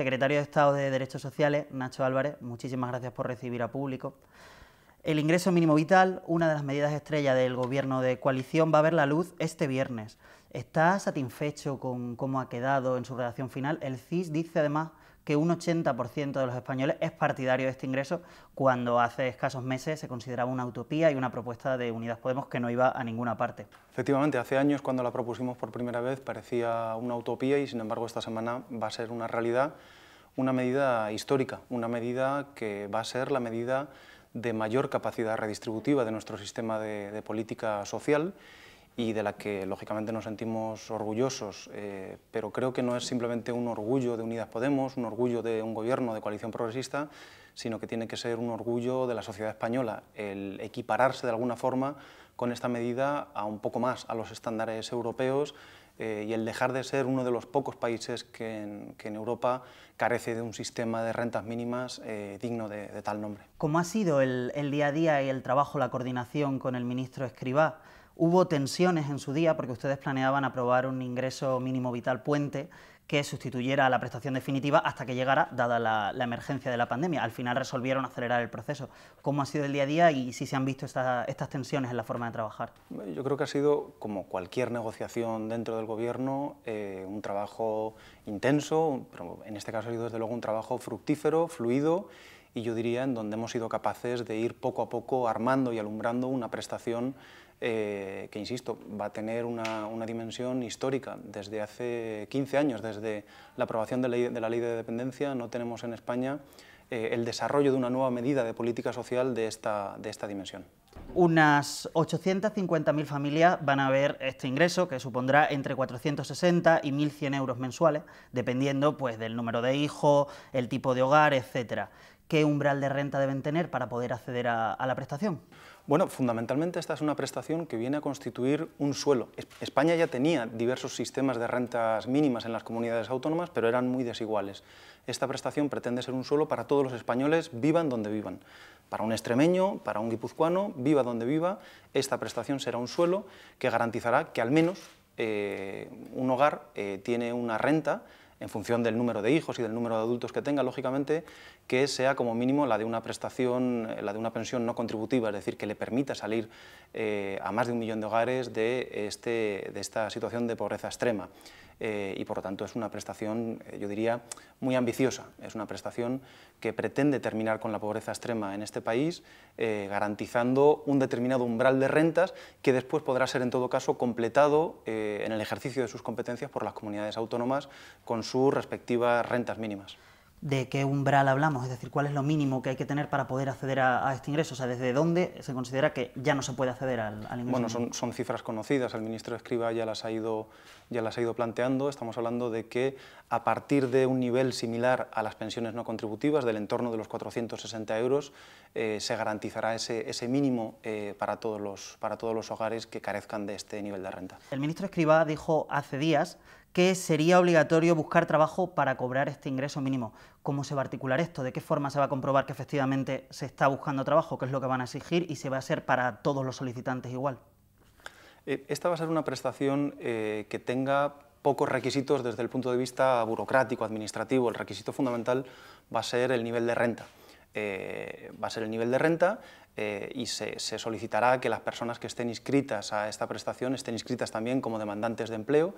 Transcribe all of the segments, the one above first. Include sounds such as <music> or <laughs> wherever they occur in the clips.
secretario de Estado de Derechos Sociales, Nacho Álvarez, muchísimas gracias por recibir a público. El ingreso mínimo vital, una de las medidas estrella del gobierno de coalición, va a ver la luz este viernes. ¿Está satisfecho con cómo ha quedado en su redacción final? El CIS dice además que un 80% de los españoles es partidario de este ingreso, cuando hace escasos meses se consideraba una utopía y una propuesta de Unidas Podemos que no iba a ninguna parte. Efectivamente, hace años cuando la propusimos por primera vez parecía una utopía y sin embargo esta semana va a ser una realidad, una medida histórica, una medida que va a ser la medida de mayor capacidad redistributiva de nuestro sistema de, de política social y de la que lógicamente nos sentimos orgullosos, eh, pero creo que no es simplemente un orgullo de Unidas Podemos, un orgullo de un gobierno de coalición progresista, sino que tiene que ser un orgullo de la sociedad española, el equipararse de alguna forma con esta medida a un poco más a los estándares europeos eh, y el dejar de ser uno de los pocos países que en, que en Europa carece de un sistema de rentas mínimas eh, digno de, tal nombre. ¿Cómo ha sido el, el día a día y el trabajo, la coordinación con el ministro Escribá? Hubo tensiones en su día porque ustedes planeaban aprobar un ingreso mínimo vital puente que sustituyera a la prestación definitiva hasta que llegara, dada la, emergencia de la pandemia. Al final resolvieron acelerar el proceso. ¿Cómo ha sido el día a día y si se han visto estas tensiones en la forma de trabajar? Yo creo que ha sido, como cualquier negociación dentro del Gobierno, eh, un trabajo intenso, pero en este caso ha sido desde luego un trabajo fructífero, fluido y yo diría en donde hemos sido capaces de ir poco a poco armando y alumbrando una prestación eh, que, insisto, va a tener una, dimensión histórica. Desde hace 15 años, desde la aprobación de, la ley de dependencia, no tenemos en España eh, el desarrollo de una nueva medida de política social de esta, dimensión. Unas 850.000 familias van a ver este ingreso, que supondrá entre 460 y 1.100 euros mensuales, dependiendo pues, del número de hijos, el tipo de hogar, etc. ¿Qué umbral de renta deben tener para poder acceder a la prestación? Bueno, fundamentalmente esta es una prestación que viene a constituir un suelo. España ya tenía diversos sistemas de rentas mínimas en las comunidades autónomas, pero eran muy desiguales. Esta prestación pretende ser un suelo para todos los españoles, vivan donde vivan. Para un extremeño, para un guipuzcoano, viva donde viva, esta prestación será un suelo que garantizará que al menos eh, un hogar eh, tiene una renta en función del número de hijos y del número de adultos que tenga, lógicamente, que sea como mínimo la de una prestación, eh, la de una pensión no contributiva, es decir, que le permita salir eh, a más de un millón de hogares de este, esta situación de pobreza extrema. Eh, y por lo tanto es una prestación, eh, yo diría, muy ambiciosa. Es una prestación que pretende terminar con la pobreza extrema en este país, eh, garantizando un determinado umbral de rentas que después podrá ser en todo caso completado en el ejercicio de sus competencias por las comunidades autónomas con sus respectivas rentas mínimas de qué umbral hablamos, es decir, cuál es lo mínimo que hay que tener para poder acceder a, este ingreso, o sea, desde dónde se considera que ya no se puede acceder al, al ingreso. Bueno, son, cifras conocidas, el ministro Escriba ya las, ha ido, ya las ha ido planteando, estamos hablando de que a partir de un nivel similar a las pensiones no contributivas, del entorno de los 460 euros, eh, se garantizará ese, mínimo eh, para, todos los, para todos los hogares que carezcan de este nivel de renta. El ministro Escriba dijo hace días que sería obligatorio buscar trabajo para cobrar este ingreso mínimo. ¿Cómo se va a articular esto? ¿De qué forma se va a comprobar que efectivamente se está buscando trabajo? ¿Qué es lo que van a exigir? ¿Y se va a hacer para todos los solicitantes igual? Eh, esta va a ser una prestación eh, que tenga pocos requisitos desde el punto de vista burocrático, administrativo. El requisito fundamental va a ser el nivel de renta. Eh, va a ser el nivel de renta y se, solicitará que las personas que estén inscritas a esta prestación estén inscritas también como demandantes de empleo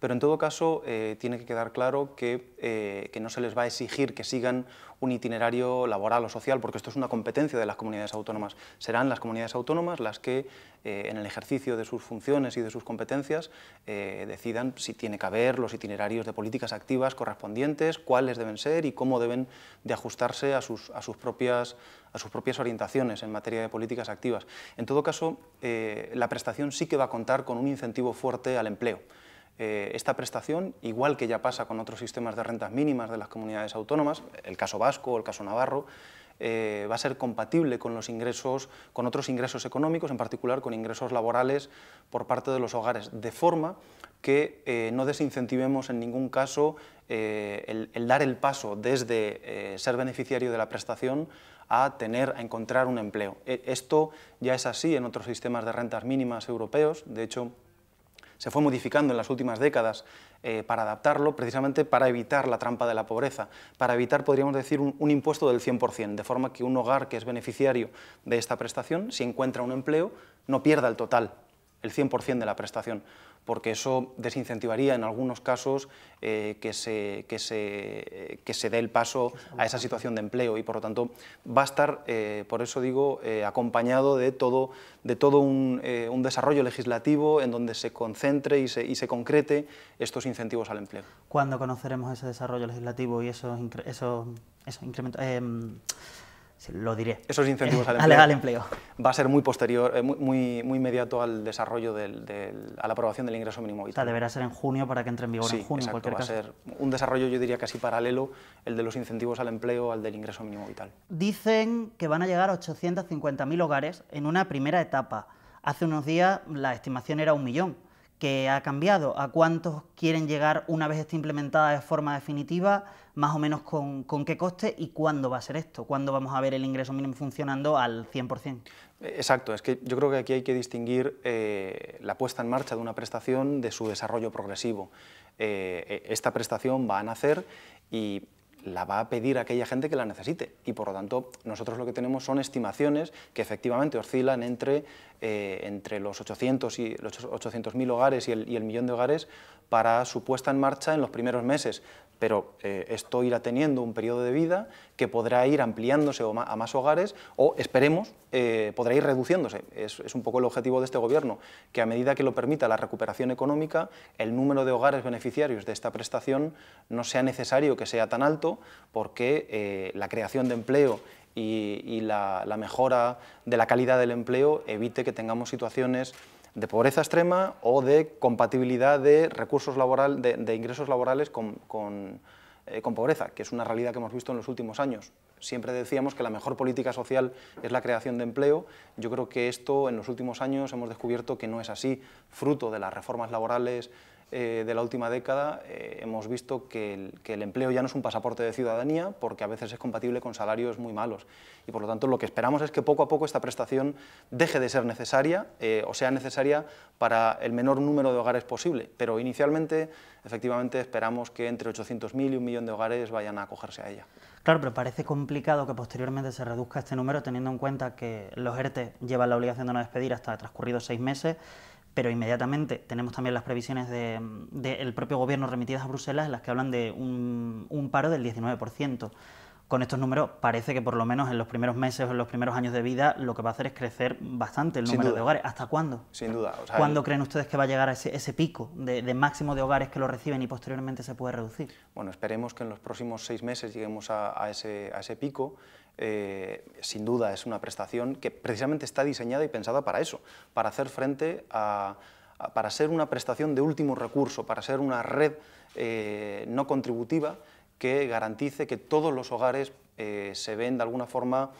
pero en todo caso eh, tiene que quedar claro eh, que, no se les va a exigir que sigan un itinerario laboral o social, porque esto es una competencia de las comunidades autónomas. Serán las comunidades autónomas las que, eh, en el ejercicio de sus funciones y de sus competencias, decidan si tiene que haber los itinerarios de políticas activas correspondientes, cuáles deben ser y cómo deben de ajustarse a sus propias orientaciones en materia de políticas activas. En todo caso, la prestación sí que va a contar con un incentivo fuerte al empleo. Eh, esta prestación, igual que ya pasa con otros sistemas de rentas mínimas de las comunidades autónomas, el caso vasco o el caso navarro, eh, va a ser compatible con los ingresos, con otros ingresos económicos, en particular con ingresos laborales por parte de los hogares, de forma que eh, no desincentivemos en ningún caso el, el, dar el paso desde ser beneficiario de la prestación a tener, a encontrar un empleo. E, esto ya es así en otros sistemas de rentas mínimas europeos, de hecho, se fue modificando en las últimas décadas eh, para adaptarlo, precisamente para evitar la trampa de la pobreza, para evitar, podríamos decir, un, un impuesto del 100%, de forma que un hogar que es beneficiario de esta prestación, si encuentra un empleo, no pierda el total, el 100% de la prestación porque eso desincentivaría en algunos casos eh, que, se, se, se, dé el paso a esa situación de empleo y por lo tanto va a estar, eh, por eso digo, eh, acompañado de todo, de todo un, desarrollo legislativo en donde se concentre y se, concrete estos incentivos al empleo. ¿Cuándo conoceremos ese desarrollo legislativo y esos, esos, esos incrementos? Em, lo diré. Esos incentivos al <laughs> empleo, empleo. Va a ser muy posterior, eh, muy, muy, inmediato al desarrollo, del, a la aprobación del ingreso mínimo vital. deberá ser en junio para que entre en vigor en junio, en cualquier va a ser un desarrollo, yo diría, casi paralelo, el de los incentivos al empleo, al del ingreso mínimo vital. Dicen que van a llegar a 850.000 hogares en una primera etapa. Hace unos días la estimación era un millón, que ha cambiado. ¿A cuántos quieren llegar una vez esté implementada de forma definitiva? más o menos con, qué coste y cuándo va a ser esto, cuándo vamos a ver el ingreso mínimo funcionando al 100%. Exacto, es que yo creo que aquí hay que distinguir eh, la puesta en marcha de una prestación de su desarrollo progresivo. Eh, e, esta prestación va a nacer y la va a pedir aquella gente que la necesite. Y por lo tanto, nosotros lo que tenemos son estimaciones que efectivamente oscilan entre, eh, entre los 800 y los 800.000 hogares y el, millón de hogares para su puesta en marcha en los primeros meses pero eh, esto irá teniendo un periodo de vida que podrá ir ampliándose a más hogares o, esperemos, eh, podrá ir reduciéndose. Es, un poco el objetivo de este Gobierno, que a medida que lo permita la recuperación económica, el número de hogares beneficiarios de esta prestación no sea necesario que sea tan alto, porque eh, la creación de empleo y, la, la mejora de la calidad del empleo evite que tengamos situaciones de pobreza extrema o de compatibilidad de recursos laborales, de, ingresos laborales con, eh, con, pobreza, que es una realidad que hemos visto en los últimos años. Siempre decíamos que la mejor política social es la creación de empleo. Yo creo que esto en los últimos años hemos descubierto que no es así, fruto de las reformas laborales, eh, de la última década eh, hemos visto que el, empleo ya no es un pasaporte de ciudadanía porque a veces es compatible con salarios muy malos y por lo tanto lo que esperamos es que poco a poco esta prestación deje de ser necesaria eh, o sea necesaria para el menor número de hogares posible, pero inicialmente efectivamente esperamos que entre 800.000 y un millón de hogares vayan a acogerse a ella. Claro, pero parece complicado que posteriormente se reduzca este número teniendo en cuenta que los ERTE llevan la obligación de no despedir hasta transcurridos seis meses pero inmediatamente tenemos también las previsiones del mm, propio gobierno remitidas a Bruselas en las que hablan de un, paro del 19%. Con estos números parece que por lo menos en los primeros meses o en los primeros años de vida lo que va a hacer es crecer bastante el número de hogares. ¿Hasta cuándo? Sin duda. ¿Cuándo creen ustedes que va a llegar a ese, ese pico de, máximo de hogares que lo reciben y posteriormente se puede reducir? Bueno, esperemos que en los próximos seis meses lleguemos a, ese, a ese pico. Eh, sin duda es una prestación que precisamente está diseñada y pensada para eso, para hacer frente a, para ser una prestación de último recurso, para ser una red eh, no contributiva que garantice que todos los hogares eh, se ven de alguna forma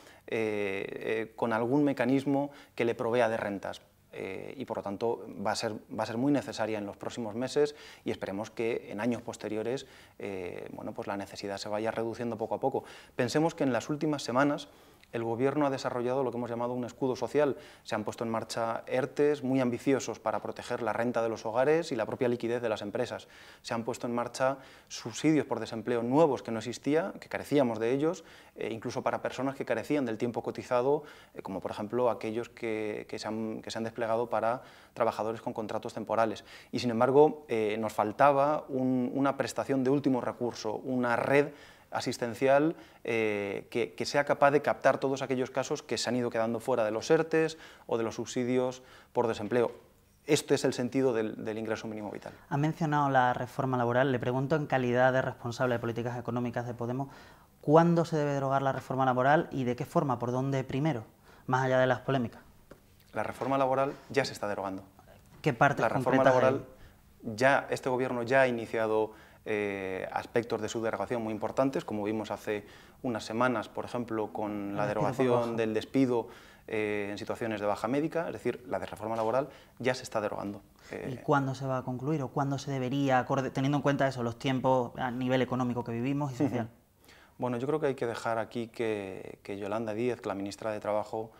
con algún mecanismo que le provea de rentas. Eh, y por lo tanto va a, ser, muy necesaria en los próximos meses y esperemos que en años posteriores eh, bueno, pues la necesidad se vaya reduciendo poco a poco. Pensemos que en las últimas semanas el Gobierno ha desarrollado lo que hemos llamado un escudo social. Se han puesto en marcha ERTES muy ambiciosos para proteger la renta de los hogares y la propia liquidez de las empresas. Se han puesto en marcha subsidios por desempleo nuevos que no existía, que carecíamos de ellos, eh, incluso para personas que carecían del tiempo cotizado, eh, como por ejemplo aquellos que, se han, desplegado para trabajadores con contratos temporales. Y sin embargo, eh, nos faltaba una prestación de último recurso, una red asistencial eh, que, sea capaz de captar todos aquellos casos que se han ido quedando fuera de los ERTES o de los subsidios por desempleo. Este es el sentido del, ingreso mínimo vital. Ha mencionado la reforma laboral. Le pregunto en calidad de responsable de políticas económicas de Podemos, ¿cuándo se debe derogar la reforma laboral y de qué forma? ¿Por dónde primero? Más allá de las polémicas. La reforma laboral ya se está derogando. ¿Qué parte La reforma laboral, ya este gobierno ya ha iniciado eh, aspectos de su derogación muy importantes, como vimos hace unas semanas, por ejemplo, con la, derogación del despido eh, en situaciones de baja médica, es decir, la de reforma laboral ya se está derogando. Eh. ¿Y cuándo se va a concluir o cuándo se debería, teniendo en cuenta eso, los tiempos a nivel económico que vivimos y social? Bueno, yo creo que hay que dejar aquí que, que Yolanda Díez, la ministra de Trabajo,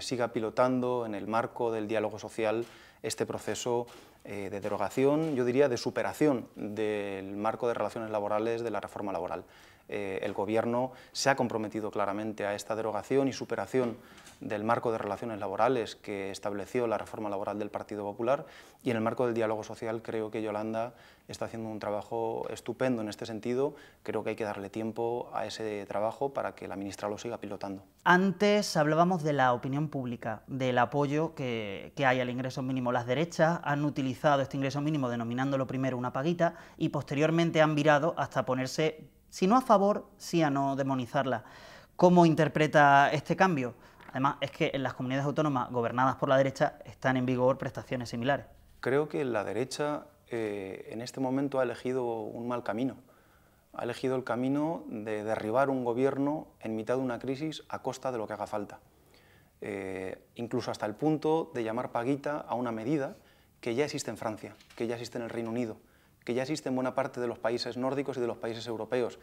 siga pilotando en el marco del diálogo social este proceso eh, de derogación, yo diría de superación del marco de relaciones laborales de la reforma laboral. Eh, el Gobierno se ha comprometido claramente a esta derogación y superación del marco de relaciones laborales que estableció la reforma laboral del Partido Popular y en el marco del diálogo social creo que Yolanda está haciendo un trabajo estupendo en este sentido. Creo que hay que darle tiempo a ese trabajo para que la ministra lo siga pilotando. Antes hablábamos de la opinión pública, del apoyo que, que hay al ingreso mínimo. Las derechas han utilizado este ingreso mínimo denominándolo primero una paguita y posteriormente han virado hasta ponerse si no a favor, sí a no demonizarla. ¿Cómo interpreta este cambio? Además, es que en las comunidades autónomas gobernadas por la derecha están en vigor prestaciones similares. Creo que la derecha eh, en este momento ha elegido un mal camino. Ha elegido el camino de derribar un gobierno en mitad de una crisis a costa de lo que haga falta. Eh, incluso hasta el punto de llamar paguita a una medida que ya existe en Francia, que ya existe en el Reino Unido que ya existe en buena parte de los países nórdicos y de los países europeos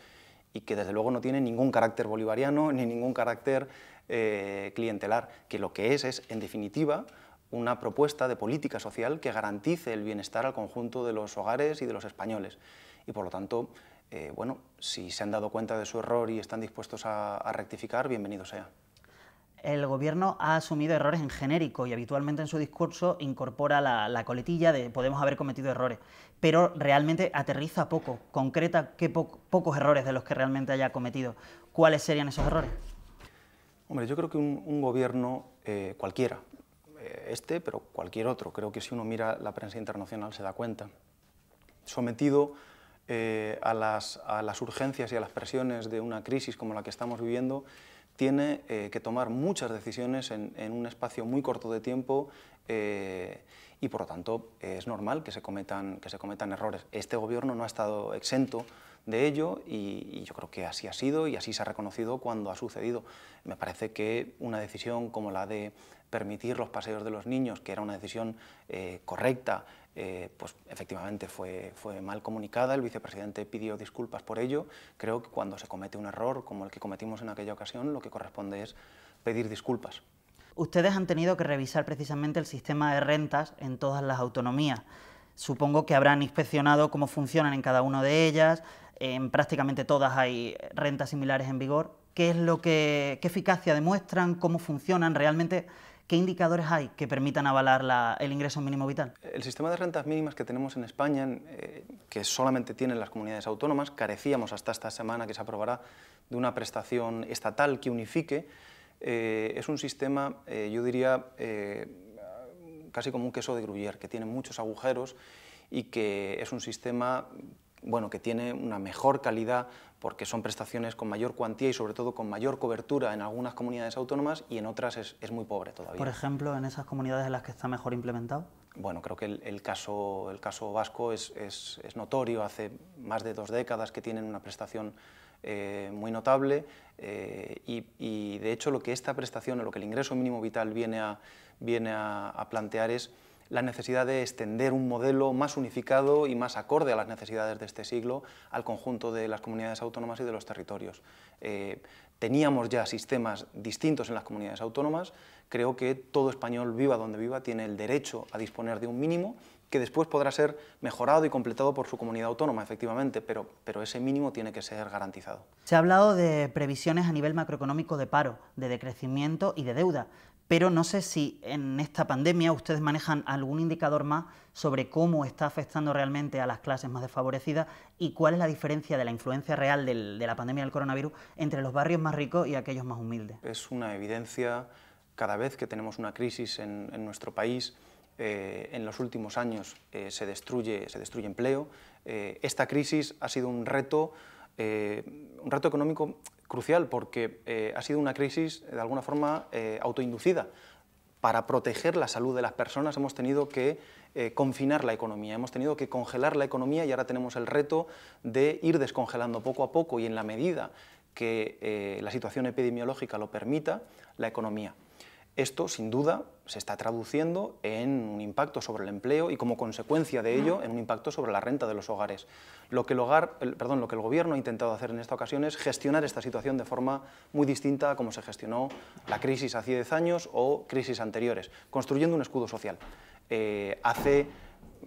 y que desde luego no tiene ningún carácter bolivariano <laughs> ni ningún carácter eh, clientelar, que lo que es es, en definitiva, una propuesta de política social que garantice el bienestar al conjunto de los hogares y de los españoles. Y por lo tanto, eh, bueno, si se han dado cuenta de su error y están dispuestos a rectificar, bienvenido sea el gobierno ha asumido errores en genérico y habitualmente en su discurso incorpora la, coletilla de podemos haber cometido errores, pero realmente aterriza poco, concreta qué pocos errores de los que realmente haya cometido. ¿Cuáles serían esos errores? Hombre, yo creo que un, gobierno eh, cualquiera, eh, este, pero cualquier otro, creo que si uno mira la prensa internacional se da cuenta, sometido eh, a las urgencias y a las presiones de una crisis como la que estamos viviendo, tiene eh, que tomar muchas decisiones en, un espacio muy corto de tiempo eh, y por lo tanto es normal que se, cometan, que se cometan errores. Este gobierno no ha estado exento de ello y, yo creo que así ha sido y así se ha reconocido cuando ha sucedido. Me parece que una decisión como la de permitir los paseos de los niños, que era una decisión eh, correcta, eh, pues efectivamente fue, fue mal comunicada, el vicepresidente pidió disculpas por ello. Creo que cuando se comete un error como el que cometimos en aquella ocasión, lo que corresponde es pedir disculpas. Ustedes han tenido que revisar precisamente el sistema de rentas en todas las autonomías. Supongo que habrán inspeccionado cómo funcionan en cada una de ellas, en prácticamente todas hay rentas similares en vigor. ¿Qué es lo que, qué eficacia demuestran, cómo funcionan realmente? ¿Qué indicadores hay que permitan avalar el ingreso mínimo vital? El sistema de rentas mínimas que tenemos en España, eh, que solamente tienen las comunidades autónomas, carecíamos hasta esta semana que se aprobará de una prestación estatal que unifique. Eh, es un sistema, eh, yo diría, casi como un queso de gruyere, que tiene muchos agujeros y que es un sistema bueno, que tiene una mejor calidad porque son prestaciones con mayor cuantía y sobre todo con mayor cobertura en algunas comunidades autónomas y en otras es, muy pobre todavía. Por ejemplo, en esas comunidades en las que está mejor implementado. Bueno, creo que el, caso, el caso vasco es, notorio, hace más de dos décadas que tienen una prestación eh, muy notable eh, y, de hecho lo que esta prestación o lo que el ingreso mínimo vital viene viene a plantear es la necesidad de extender un modelo más unificado y más acorde a las necesidades de este siglo al conjunto de las comunidades autónomas y de los territorios. Eh, teníamos ya sistemas distintos en las comunidades autónomas, creo que todo español, viva donde viva, tiene el derecho a disponer de un mínimo que después podrá ser mejorado y completado por su comunidad autónoma, efectivamente, pero, pero ese mínimo tiene que ser garantizado. Se ha hablado de previsiones a nivel macroeconómico de paro, de decrecimiento y de deuda, pero no sé si en esta pandemia ustedes manejan algún indicador más sobre cómo está afectando realmente a las clases más desfavorecidas y cuál es la diferencia de la influencia real de la pandemia del coronavirus entre los barrios más ricos y aquellos más humildes. Es una evidencia cada vez que tenemos una crisis en, nuestro país. Eh, en los últimos años eh, se, destruye, se destruye empleo. Eh, esta crisis ha sido un reto, un reto económico crucial porque eh, ha sido una crisis eh, de alguna forma eh, autoinducida. Para proteger la salud de las personas hemos tenido que confinar la economía, hemos tenido que congelar la economía y ahora tenemos el reto de ir descongelando poco a poco y en la medida que la situación epidemiológica lo permita, la economía. Esto, sin duda, se está traduciendo en un impacto sobre el empleo y como consecuencia de ello en un impacto sobre la renta de los hogares. Lo que el, gobierno ha intentado hacer en esta ocasión es gestionar esta situación de forma muy distinta a cómo se gestionó la crisis hace 10 años o crisis anteriores, construyendo un escudo social. Eh,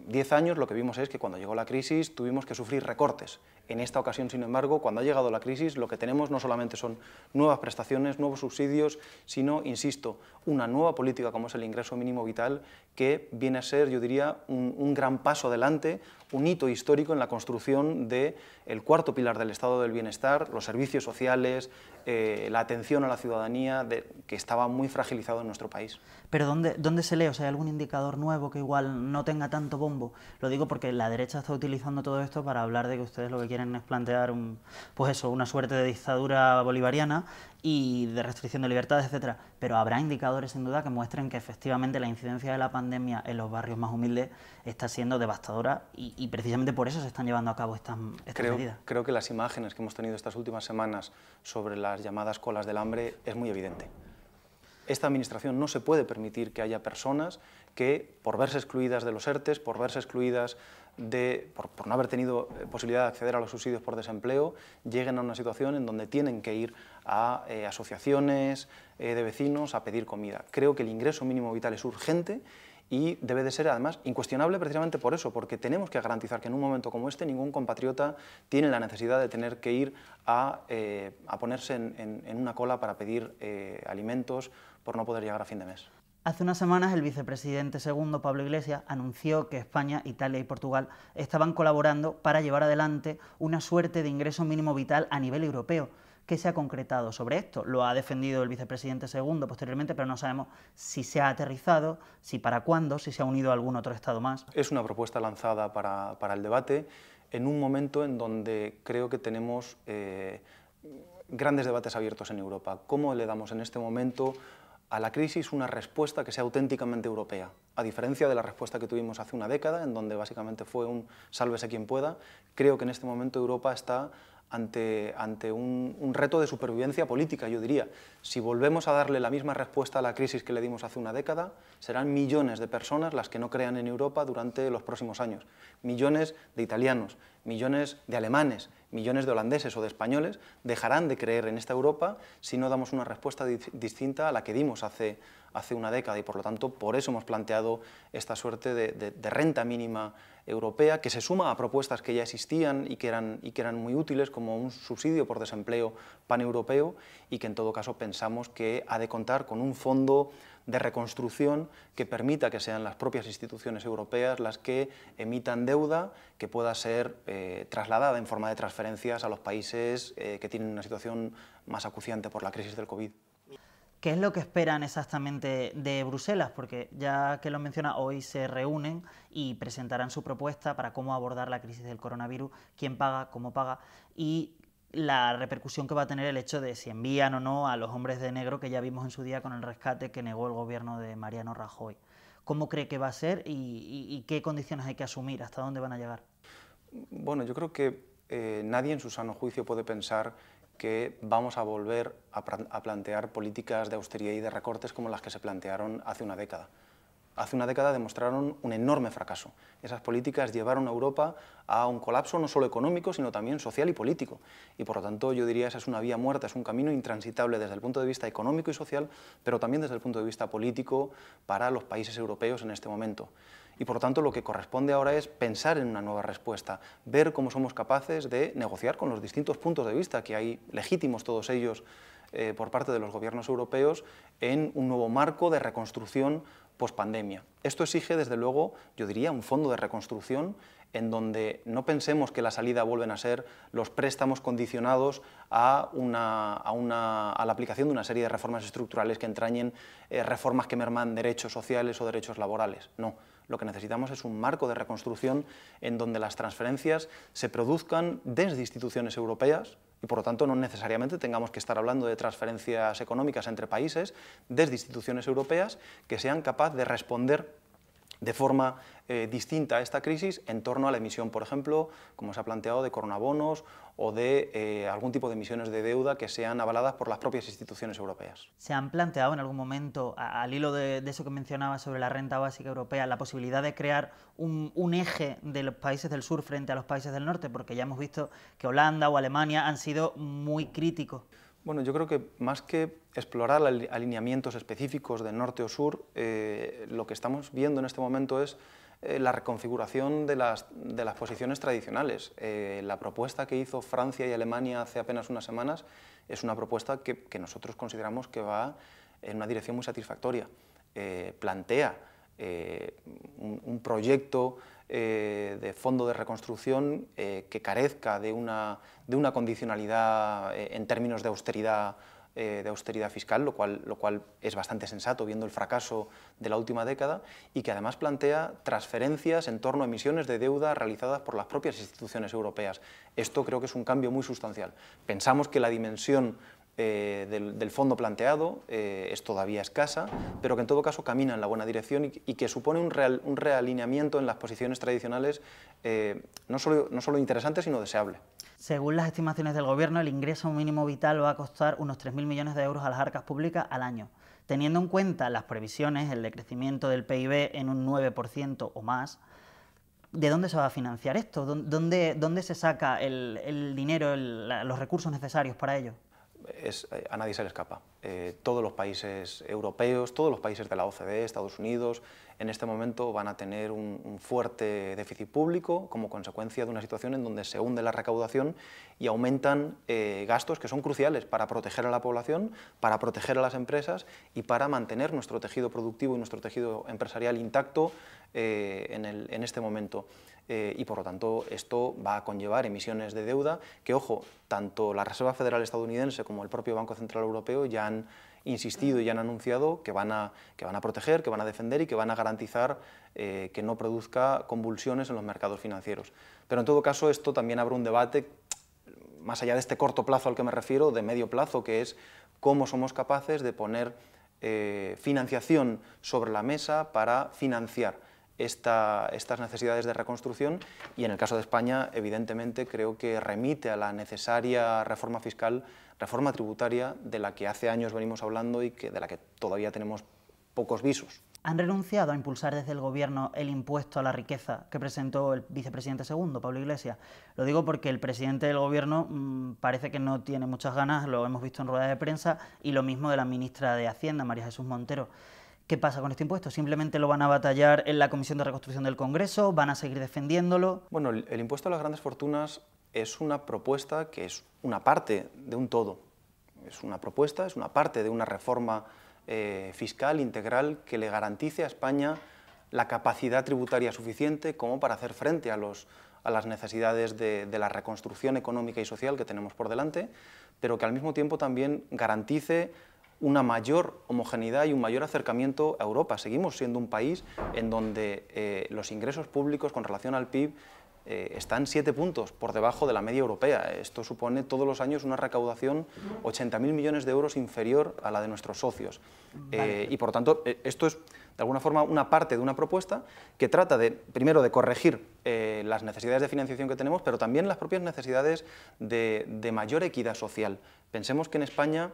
10 años lo que vimos es que cuando llegó la crisis tuvimos que sufrir recortes. En esta ocasión, sin embargo, cuando ha llegado la crisis, lo que tenemos no solamente son nuevas prestaciones, nuevos subsidios, sino, insisto, una nueva política como es el ingreso mínimo vital, que viene a ser, yo diría, un, gran paso adelante, un hito histórico en la construcción del el cuarto pilar del Estado del Bienestar, los servicios sociales, eh, la atención a la ciudadanía que estaba muy fragilizado en nuestro país. Pero ¿dónde, ¿dónde se lee? O sea, ¿hay algún indicador nuevo que igual no tenga tanto bombo? Lo digo porque la derecha está utilizando todo esto para hablar de que ustedes lo que quieren es plantear pues eso, una suerte de dictadura bolivariana y de restricción de libertades, etcétera. Pero habrá indicadores sin duda que muestren que efectivamente la incidencia de la pandemia en los barrios más humildes está siendo devastadora y, precisamente por eso se están llevando a cabo estas, creo, medidas. Creo que las imágenes que hemos tenido estas últimas semanas sobre las llamadas colas del hambre es muy evidente. Esta administración no se puede permitir que haya personas que, por verse excluidas de los ERTES, por verse excluidas de, por, no haber tenido eh, posibilidad de acceder a los subsidios por desempleo, lleguen a una situación en donde tienen que ir a eh, asociaciones eh, de vecinos a pedir comida. Creo que el ingreso mínimo vital es urgente y debe de ser además incuestionable precisamente por eso, porque tenemos que garantizar que en un momento como este ningún compatriota tiene la necesidad de tener que ir a, eh, a ponerse en, una cola para pedir alimentos por no poder llegar a fin de mes. Hace unas semanas el vicepresidente segundo Pablo Iglesias anunció que España, Italia y Portugal estaban colaborando para llevar adelante una suerte de ingreso mínimo vital a nivel europeo. ¿Qué se ha concretado sobre esto. Lo ha defendido el vicepresidente segundo posteriormente, pero no sabemos si se ha aterrizado, si para cuándo, si se ha unido a algún otro Estado más. Es una propuesta lanzada para, el debate en un momento en donde creo que tenemos eh, grandes debates abiertos en Europa. ¿Cómo le damos en este momento a la crisis una respuesta que sea auténticamente europea, a diferencia de la respuesta que tuvimos hace una década, en donde básicamente fue un sálvese quien pueda, creo que en este momento Europa está ante, ante un, un, reto de supervivencia política, yo diría. Si volvemos a darle la misma respuesta a la crisis que le dimos hace una década, serán millones de personas las que no crean en Europa durante los próximos años, millones de italianos, millones de alemanes, millones de holandeses o de españoles dejarán de creer en esta Europa si no damos una respuesta distinta a la que dimos hace, hace una década y por lo tanto por eso hemos planteado esta suerte de, renta mínima europea que se suma a propuestas que ya existían y que, eran, y que eran muy útiles como un subsidio por desempleo paneuropeo y que en todo caso pensamos que ha de contar con un fondo de reconstrucción que permita que sean las propias instituciones europeas las que emitan deuda que pueda ser eh, trasladada en forma de transferencias a los países eh, que tienen una situación más acuciante por la crisis del COVID. ¿Qué es lo que esperan exactamente de Bruselas? Porque ya que lo menciona, hoy se reúnen y presentarán su propuesta para cómo abordar la crisis del coronavirus, quién paga, cómo paga y la repercusión que va a tener el hecho de si envían o no a los hombres de negro que ya vimos en su día con el rescate que negó el gobierno de Mariano Rajoy. ¿Cómo cree que va a ser y, qué condiciones hay que asumir? ¿Hasta dónde van a llegar? Bueno, yo creo que eh, nadie en su sano juicio puede pensar que vamos a volver a plantear políticas de austeridad y de recortes como las que se plantearon hace una década hace una década demostraron un enorme fracaso. Esas políticas llevaron a Europa a un colapso no solo económico, sino también social y político. Y por lo tanto yo diría esa es una vía muerta, es un camino intransitable desde el punto de vista económico y social, pero también desde el punto de vista político para los países europeos en este momento y por lo tanto lo que corresponde ahora es pensar en una nueva respuesta, ver cómo somos capaces de negociar con los distintos puntos de vista que hay legítimos todos ellos eh, por parte de los gobiernos europeos en un nuevo marco de reconstrucción esto exige, desde luego, yo diría, un fondo de reconstrucción en donde no pensemos que la salida vuelven a ser los préstamos condicionados a, la aplicación de una serie de reformas estructurales que entrañen eh, reformas que merman derechos sociales o derechos laborales. No, lo que necesitamos es un marco de reconstrucción en donde las transferencias se produzcan desde instituciones europeas, y por lo tanto no necesariamente tengamos que estar hablando de transferencias económicas entre países desde instituciones europeas que sean capaces de responder de forma eh, distinta a esta crisis en torno a la emisión, por ejemplo, como se ha planteado, de coronabonos o de eh, algún tipo de emisiones de deuda que sean avaladas por las propias instituciones europeas. ¿Se han planteado en algún momento, al hilo de, eso que mencionabas sobre la renta básica europea, la posibilidad de crear un, eje de los países del sur frente a los países del norte? Porque ya hemos visto que Holanda o Alemania han sido muy críticos. Bueno, yo creo que más que explorar alineamientos específicos de norte o sur, eh, lo que estamos viendo en este momento es eh, la reconfiguración de las, posiciones tradicionales. Eh, la propuesta que hizo Francia y Alemania hace apenas unas semanas es una propuesta que, nosotros consideramos que va en una dirección muy satisfactoria. Eh, plantea un, proyecto de fondo de reconstrucción que carezca de una, de una condicionalidad en términos de austeridad eh, de austeridad fiscal, lo cual, lo cual es bastante sensato viendo el fracaso de la última década, y que además plantea transferencias en torno a emisiones de deuda realizadas por las propias instituciones europeas. Esto creo que es un cambio muy sustancial. Pensamos que la dimensión eh, del, fondo planteado eh, es todavía escasa, pero que en todo caso camina en la buena dirección y, que supone un, real, realineamiento en las posiciones tradicionales eh, no, solo, no solo interesante, sino deseable. Según las estimaciones del Gobierno, el ingreso mínimo vital va a costar unos 3.000 millones de euros a las arcas públicas al año. Teniendo en cuenta las previsiones, el decrecimiento del PIB en un 9% o más, ¿de dónde se va a financiar esto? ¿Dónde, dónde se saca el, dinero, los recursos necesarios para ello? Eh, a nadie se le escapa. Eh, todos los países europeos, todos los países de la OCDE, Estados Unidos, en este momento van a tener un, fuerte déficit público como consecuencia de una situación en donde se hunde la recaudación y aumentan eh, gastos que son cruciales para proteger a la población, para proteger a las empresas y para mantener nuestro tejido productivo y nuestro tejido empresarial intacto eh, en, este momento. Eh, y por lo tanto esto va a conllevar emisiones de deuda que, ojo, tanto la Reserva Federal estadounidense como el propio Banco Central Europeo ya han insistido y han anunciado que van a, proteger, que van a defender y que van a garantizar eh, que no produzca convulsiones en los mercados financieros. Pero en todo caso esto también abre un debate más allá de este corto plazo al que me refiero, de medio plazo, que es cómo somos capaces de poner eh, financiación sobre la mesa para financiar estas necesidades de reconstrucción y en el caso de España, evidentemente, creo que remite a la necesaria reforma fiscal, reforma tributaria, de la que hace años venimos hablando y que, de la que todavía tenemos pocos visos. ¿Han renunciado a impulsar desde el Gobierno el impuesto a la riqueza que presentó el vicepresidente segundo, Pablo Iglesias? Lo digo porque el presidente del Gobierno mm, parece que no tiene muchas ganas, lo hemos visto en ruedas de prensa, y lo mismo de la ministra de Hacienda, María Jesús Montero. ¿Qué pasa con este impuesto? ¿Simplemente lo van a batallar en la Comisión de Reconstrucción del Congreso? ¿Van a seguir defendiéndolo? Bueno, el, impuesto a las grandes fortunas es una propuesta que es una parte de un todo. Es una propuesta, es una parte de una reforma eh, fiscal integral que le garantice a España la capacidad tributaria suficiente como para hacer frente a, los, a las necesidades de, de la reconstrucción económica y social que tenemos por delante, pero que al mismo tiempo también garantice una mayor homogeneidad y un mayor acercamiento a Europa. Seguimos siendo un país en donde eh, los ingresos públicos con relación al PIB eh, están siete puntos por debajo de la media europea. Esto supone todos los años una recaudación 80.000 millones de euros inferior a la de nuestros socios. Eh, y por tanto, esto es de alguna forma una parte de una propuesta que trata de, primero, de corregir las necesidades de financiación que tenemos, pero también las propias necesidades de mayor equidad social. Pensemos que en España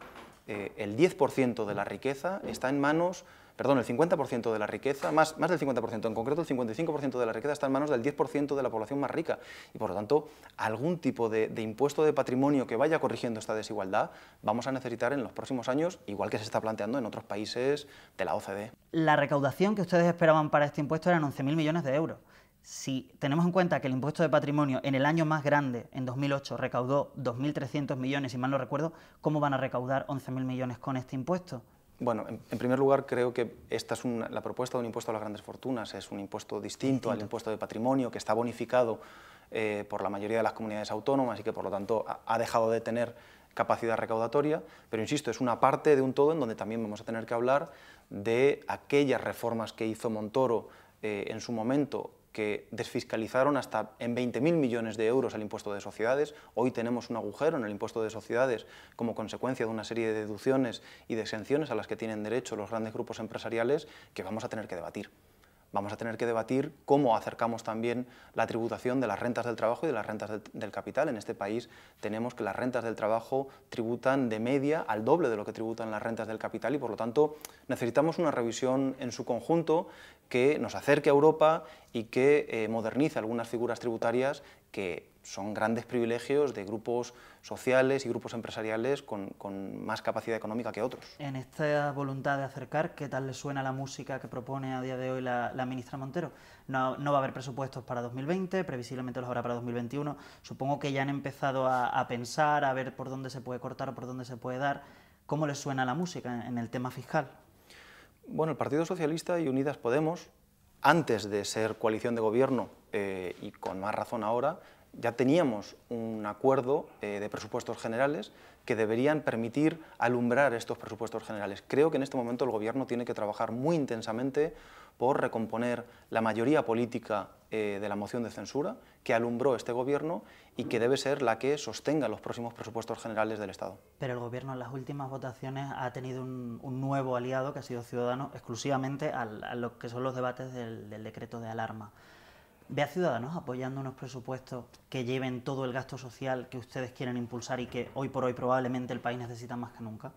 eh, el 10% de la riqueza está en manos, perdón, el 50% de la riqueza, más, más del 50%, en concreto el 55% de la riqueza está en manos del 10% de la población más rica. Y por lo tanto, algún tipo de, de, impuesto de patrimonio que vaya corrigiendo esta desigualdad vamos a necesitar en los próximos años, igual que se está planteando en otros países de la OCDE. La recaudación que ustedes esperaban para este impuesto eran 11.000 millones de euros si tenemos en cuenta que el impuesto de patrimonio en el año más grande, en 2008, recaudó 2.300 millones, y mal no recuerdo, ¿cómo van a recaudar 11.000 millones con este impuesto? Bueno, en, primer lugar creo que esta es la propuesta de un impuesto a las grandes fortunas, es un impuesto distinto, al impuesto de patrimonio que está bonificado eh, por la mayoría de las comunidades autónomas y que por lo tanto ha, dejado de tener capacidad recaudatoria, pero insisto, es una parte de un todo en donde también vamos a tener que hablar de aquellas reformas que hizo Montoro eh, en su momento que desfiscalizaron hasta en 20.000 millones de euros el impuesto de sociedades. Hoy tenemos un agujero en el impuesto de sociedades como consecuencia de una serie de deducciones y de exenciones a las que tienen derecho los grandes grupos empresariales que vamos a tener que debatir vamos a tener que debatir cómo acercamos también la tributación de las rentas del trabajo y de las rentas del, capital. En este país tenemos que las rentas del trabajo tributan de media al doble de lo que tributan las rentas del capital y por lo tanto necesitamos una revisión en su conjunto que nos acerque a Europa y que eh, modernice algunas figuras tributarias que son grandes privilegios de grupos sociales y grupos empresariales con, más capacidad económica que otros. En esta voluntad de acercar, ¿qué tal le suena la música que propone a día de hoy la, ministra Montero? No, va a haber presupuestos para 2020, previsiblemente los habrá para 2021. Supongo que ya han empezado a, pensar, a ver por dónde se puede cortar o por dónde se puede dar. ¿Cómo les suena la música en, el tema fiscal? Bueno, el Partido Socialista y Unidas Podemos, antes de ser coalición de gobierno eh, y con más razón ahora, ya teníamos un acuerdo eh, de presupuestos generales que deberían permitir alumbrar estos presupuestos generales. Creo que en este momento el Gobierno tiene que trabajar muy intensamente por recomponer la mayoría política eh, de la moción de censura que alumbró este Gobierno y que debe ser la que sostenga los próximos presupuestos generales del Estado. Pero el Gobierno en las últimas votaciones ha tenido un, nuevo aliado que ha sido ciudadano exclusivamente a lo que son los debates del decreto de alarma ve a Ciudadanos apoyando unos presupuestos que lleven todo el gasto social que ustedes quieren impulsar y que hoy por hoy probablemente el país necesita más que nunca?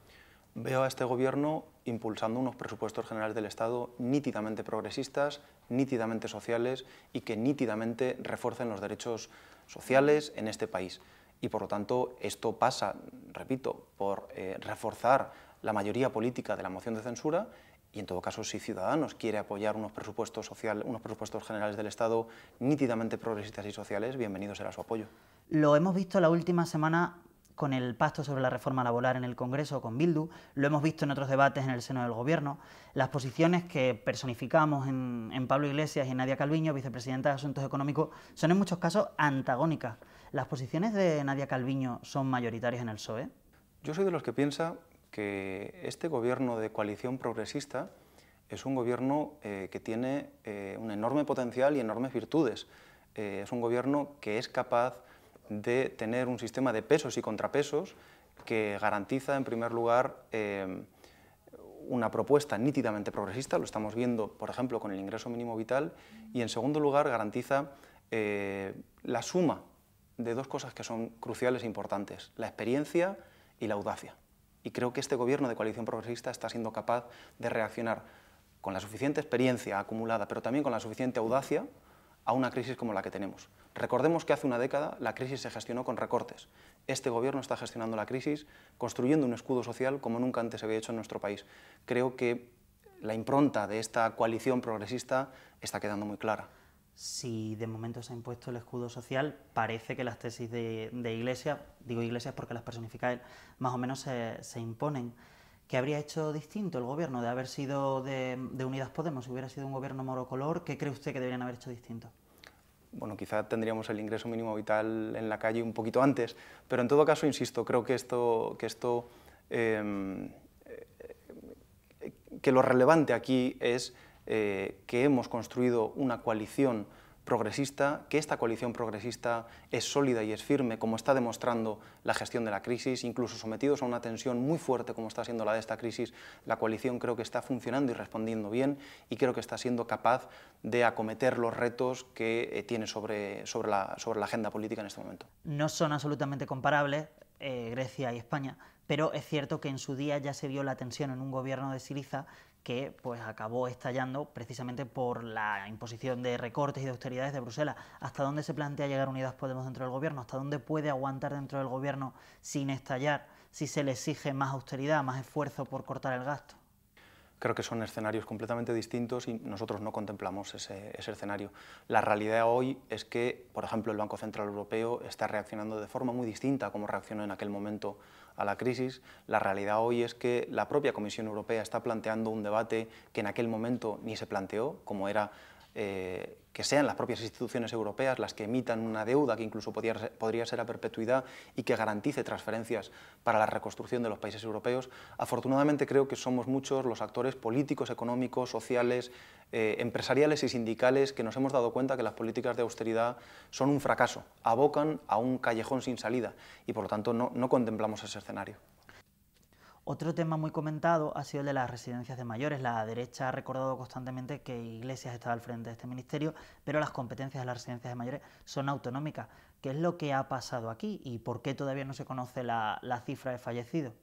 Veo a este gobierno impulsando unos presupuestos generales del Estado nítidamente progresistas, nítidamente sociales y que nítidamente refuercen los derechos sociales en este país. Y por lo tanto, esto pasa, repito, por eh, reforzar la mayoría política de la moción de censura y en todo caso si Ciudadanos quiere apoyar unos presupuestos, unos presupuestos generales del Estado nítidamente progresistas y sociales, bienvenido será su apoyo. Lo hemos visto la última semana con el pacto sobre la reforma laboral en el Congreso con Bildu, lo hemos visto en otros debates en el seno del Gobierno, las posiciones que personificamos en, en Pablo Iglesias y en Nadia Calviño, vicepresidenta de Asuntos Económicos, son en muchos casos antagónicas. ¿Las posiciones de Nadia Calviño son mayoritarias en el PSOE? Yo soy de los que piensa que este gobierno de coalición progresista es un gobierno eh, que tiene eh, un enorme potencial y enormes virtudes. Eh, es un gobierno que es capaz de tener un sistema de pesos y contrapesos que garantiza, en primer lugar, una propuesta nítidamente progresista, lo estamos viendo, por ejemplo, con el ingreso mínimo vital, y en segundo lugar, garantiza la suma de dos cosas que son cruciales e importantes, la experiencia y la audacia. Y creo que este gobierno de coalición progresista está siendo capaz de reaccionar con la suficiente experiencia acumulada, pero también con la suficiente audacia a una crisis como la que tenemos. Recordemos que hace una década la crisis se gestionó con recortes. Este gobierno está gestionando la crisis construyendo un escudo social como nunca antes se había hecho en nuestro país. Creo que la impronta de esta coalición progresista está quedando muy clara si de momento se ha impuesto el escudo social, parece que las tesis de, Iglesia, Iglesias, digo Iglesias porque las personifica más o menos se, imponen. ¿Qué habría hecho distinto el gobierno de haber sido de, Unidas Podemos? Si hubiera sido un gobierno morocolor, ¿qué cree usted que deberían haber hecho distinto? Bueno, quizá tendríamos el ingreso mínimo vital en la calle un poquito antes, pero en todo caso, insisto, creo que esto, que esto, em, eh, que lo relevante aquí es eh, que hemos construido una coalición progresista, que esta coalición progresista es sólida y es firme, como está demostrando la gestión de la crisis, incluso sometidos a una tensión muy fuerte como está siendo la de esta crisis, la coalición creo que está funcionando y respondiendo bien y creo que está siendo capaz de acometer los retos que eh, tiene sobre, la, agenda política en este momento. No son absolutamente comparables eh, Grecia y España, pero es cierto que en su día ya se vio la tensión en un gobierno de Siriza que pues acabó estallando precisamente por la imposición de recortes y de austeridades de Bruselas. ¿Hasta dónde se plantea llegar Unidas Podemos dentro del gobierno? ¿Hasta dónde puede aguantar dentro del gobierno sin estallar si se le exige más austeridad, más esfuerzo por cortar el gasto? Creo que son escenarios completamente distintos y nosotros no contemplamos ese, ese escenario. La realidad hoy es que, por ejemplo, el Banco Central Europeo está reaccionando de forma muy distinta a como reaccionó en aquel momento a la crisis, la realidad hoy es que la propia Comisión Europea está planteando un debate que en aquel momento ni se planteó, como era eh, que sean las propias instituciones europeas las que emitan una deuda que incluso podría, ser a perpetuidad y que garantice transferencias para la reconstrucción de los países europeos. Afortunadamente creo que somos muchos los actores políticos, económicos, sociales, eh, empresariales y sindicales que nos hemos dado cuenta que las políticas de austeridad son un fracaso, abocan a un callejón sin salida y por lo tanto no contemplamos ese escenario. Otro tema muy comentado ha sido el de las residencias de mayores. La derecha ha recordado constantemente que Iglesias estaba al frente de este ministerio, pero las competencias de las residencias de mayores son autonómicas. ¿Qué es lo que ha pasado aquí y por qué todavía no se conoce la, cifra de fallecidos?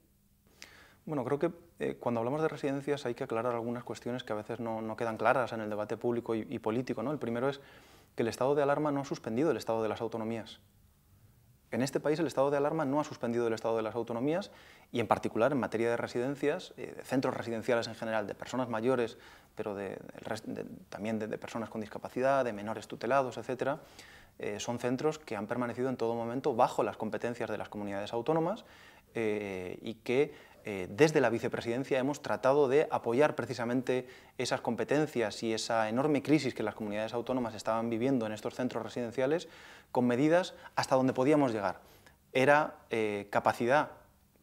Bueno, creo que eh, cuando hablamos de residencias hay que aclarar algunas cuestiones que a veces no, quedan claras en el debate público y, y político. ¿no? El primero es que el estado de alarma no ha suspendido el estado de las autonomías. En este país el estado de alarma no ha suspendido el estado de las autonomías y en particular en materia de residencias, eh, de centros residenciales en general, de personas mayores, pero también de, personas con discapacidad, de menores tutelados, etcétera, eh, son centros que han permanecido en todo momento bajo las competencias de las comunidades autónomas eh, y que eh, desde la vicepresidencia hemos tratado de apoyar precisamente esas competencias y esa enorme crisis que las comunidades autónomas estaban viviendo en estos centros residenciales con medidas hasta donde podíamos llegar. Era eh, capacidad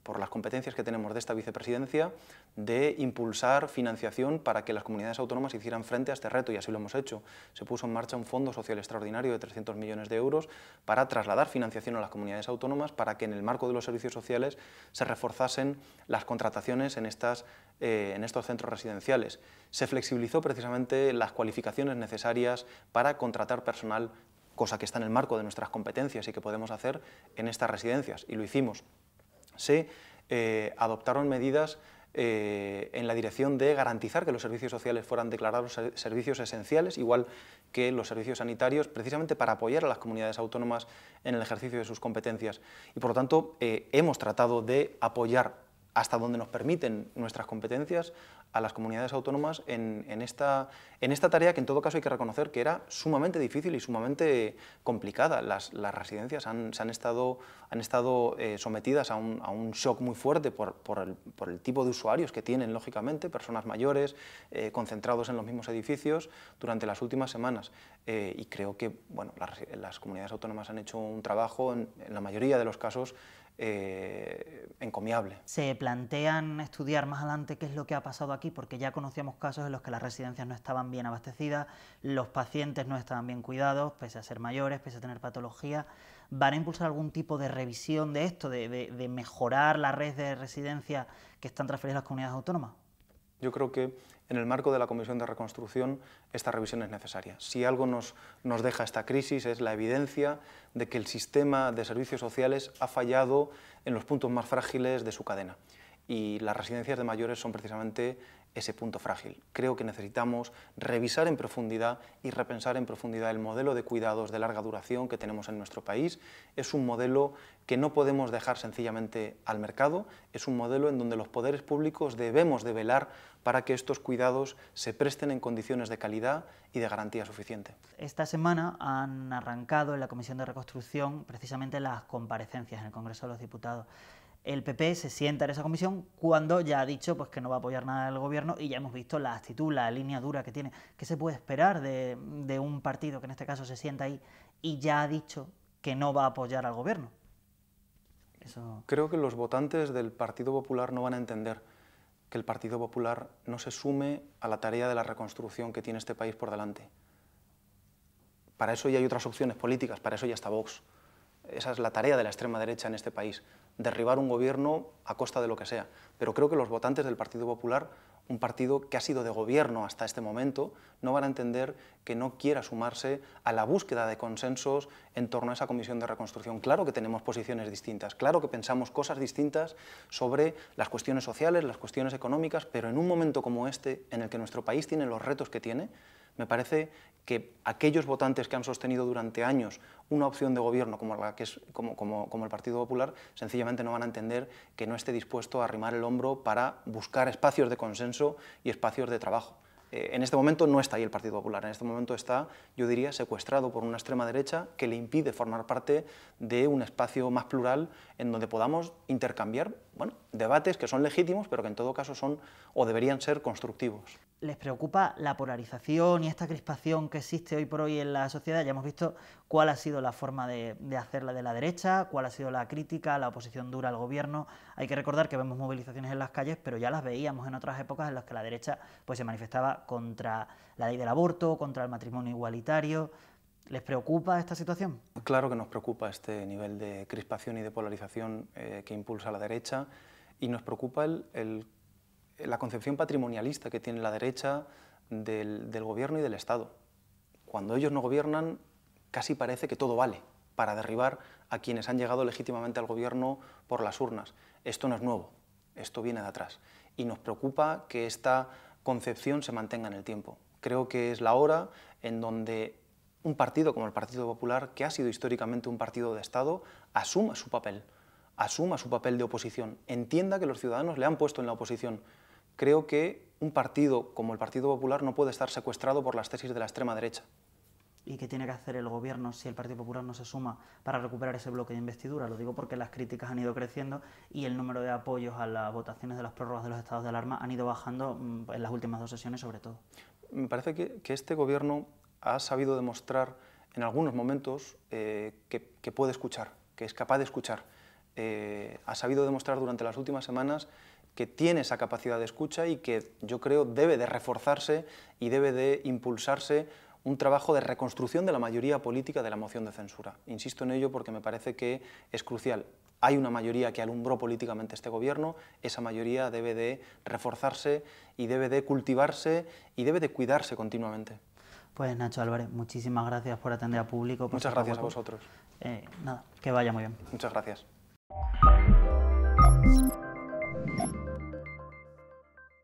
por las competencias que tenemos de esta vicepresidencia, de impulsar financiación para que las comunidades autónomas hicieran frente a este reto, y así lo hemos hecho. Se puso en marcha un fondo social extraordinario de 300 millones de euros para trasladar financiación a las comunidades autónomas para que en el marco de los servicios sociales se reforzasen las contrataciones en, eh, en estos centros residenciales. Se flexibilizó precisamente las cualificaciones necesarias para contratar personal cosa que está en el marco de nuestras competencias y que podemos hacer en estas residencias, y lo hicimos se eh, adoptaron medidas eh, en la dirección de garantizar que los servicios sociales fueran declarados servicios esenciales, igual que los servicios sanitarios, precisamente para apoyar a las comunidades autónomas en el ejercicio de sus competencias. Y por lo tanto, eh, hemos tratado de apoyar hasta donde nos permiten nuestras competencias a las comunidades autónomas en, esta, tarea que en todo caso hay que reconocer que era sumamente difícil y sumamente complicada. Las, residencias han, estado, han estado eh, sometidas a un, shock muy fuerte por, el, tipo de usuarios que tienen, lógicamente, personas mayores, eh, concentrados en los mismos edificios durante las últimas semanas. Eh, y creo que bueno, las, comunidades autónomas han hecho un trabajo, en la mayoría de los casos, eh, encomiable. ¿Se plantean estudiar más adelante qué es lo que ha pasado aquí? Porque ya conocíamos casos en los que las residencias no estaban bien abastecidas, los pacientes no estaban bien cuidados, pese a ser mayores, pese a tener patología. ¿Van a impulsar algún tipo de revisión de esto, de, mejorar la red de residencias que están transferidas a las comunidades autónomas? Yo creo que en el marco de la Comisión de Reconstrucción esta revisión es necesaria. Si algo nos, nos deja esta crisis es la evidencia de que el sistema de servicios sociales ha fallado en los puntos más frágiles de su cadena y las residencias de mayores son precisamente ese punto frágil. Creo que necesitamos revisar en profundidad y repensar en profundidad el modelo de cuidados de larga duración que tenemos en nuestro país. Es un modelo que no podemos dejar sencillamente al mercado, es un modelo en donde los poderes públicos debemos de velar para que estos cuidados se presten en condiciones de calidad y de garantía suficiente. Esta semana han arrancado en la Comisión de Reconstrucción precisamente las comparecencias en el Congreso de los Diputados el PP se sienta en esa comisión cuando ya ha dicho pues, que no va a apoyar nada al gobierno y ya hemos visto la actitud, la línea dura que tiene. ¿Qué se puede esperar de, un partido que en este caso se sienta ahí y ya ha dicho que no va a apoyar al gobierno? Creo que los votantes del Partido Popular no van a entender que el Partido Popular no se sume a la tarea de la reconstrucción que tiene este país por delante. Para eso ya hay otras opciones políticas, para eso ya está Vox. Esa es la tarea de la extrema derecha en este país, derribar un gobierno a costa de lo que sea. Pero creo que los votantes del Partido Popular, un partido que ha sido de gobierno hasta este momento, no van a entender que no quiera sumarse a la búsqueda de consensos en torno a esa comisión de reconstrucción. Claro que tenemos posiciones distintas, claro que pensamos cosas distintas sobre las cuestiones sociales, las cuestiones económicas, pero en un momento como este, en el que nuestro país tiene los retos que tiene, me parece que aquellos votantes que han sostenido durante años una opción de gobierno como, que es, como, el Partido Popular, sencillamente no van a entender que no esté dispuesto a arrimar el hombro para buscar espacios de consenso y espacios de trabajo. Eh, en este momento no está ahí el Partido Popular, en este momento está, yo diría, secuestrado por una extrema derecha que le impide formar parte de un espacio más plural en donde podamos intercambiar bueno, debates que son legítimos, pero que en todo caso son o deberían ser constructivos. ¿Les preocupa la polarización y esta crispación que existe hoy por hoy en la sociedad? Ya hemos visto cuál ha sido la forma de, hacerla de la derecha, cuál ha sido la crítica, la oposición dura al gobierno. Hay que recordar que vemos movilizaciones en las calles, pero ya las veíamos en otras épocas en las que la derecha pues, se manifestaba contra la ley del aborto, contra el matrimonio igualitario. ¿Les preocupa esta situación? Claro que nos preocupa este nivel de crispación y de polarización eh, que impulsa la derecha y nos preocupa la concepción patrimonialista que tiene la derecha del gobierno y del Estado. Cuando ellos no gobiernan, casi parece que todo vale para derribar a quienes han llegado legítimamente al gobierno por las urnas. Esto no es nuevo, esto viene de atrás. Y nos preocupa que esta concepción se mantenga en el tiempo. Creo que es la hora en donde un partido como el Partido Popular, que ha sido históricamente un partido de Estado, asuma su papel, asuma su papel de oposición, entienda que los ciudadanos le han puesto en la oposición. Creo que un partido como el Partido Popular no puede estar secuestrado por las tesis de la extrema derecha. ¿Y qué tiene que hacer el gobierno si el Partido Popular no se suma para recuperar ese bloque de investidura? Lo digo porque las críticas han ido creciendo y el número de apoyos a las votaciones de las prórrogas de los estados de alarma han ido bajando mm, en las últimas dos sesiones sobre todo. Me parece que, que este gobierno ha sabido demostrar en algunos momentos eh, que, puede escuchar, que es capaz de escuchar. Eh, ha sabido demostrar durante las últimas semanas que tiene esa capacidad de escucha y que yo creo debe de reforzarse y debe de impulsarse un trabajo de reconstrucción de la mayoría política de la moción de censura. Insisto en ello porque me parece que es crucial. Hay una mayoría que alumbró políticamente este gobierno, esa mayoría debe de reforzarse y debe de cultivarse y debe de cuidarse continuamente. Pues Nacho Álvarez, muchísimas gracias por atender a público. Muchas gracias a vosotros. Eh, nada, que vaya muy bien. Muchas gracias.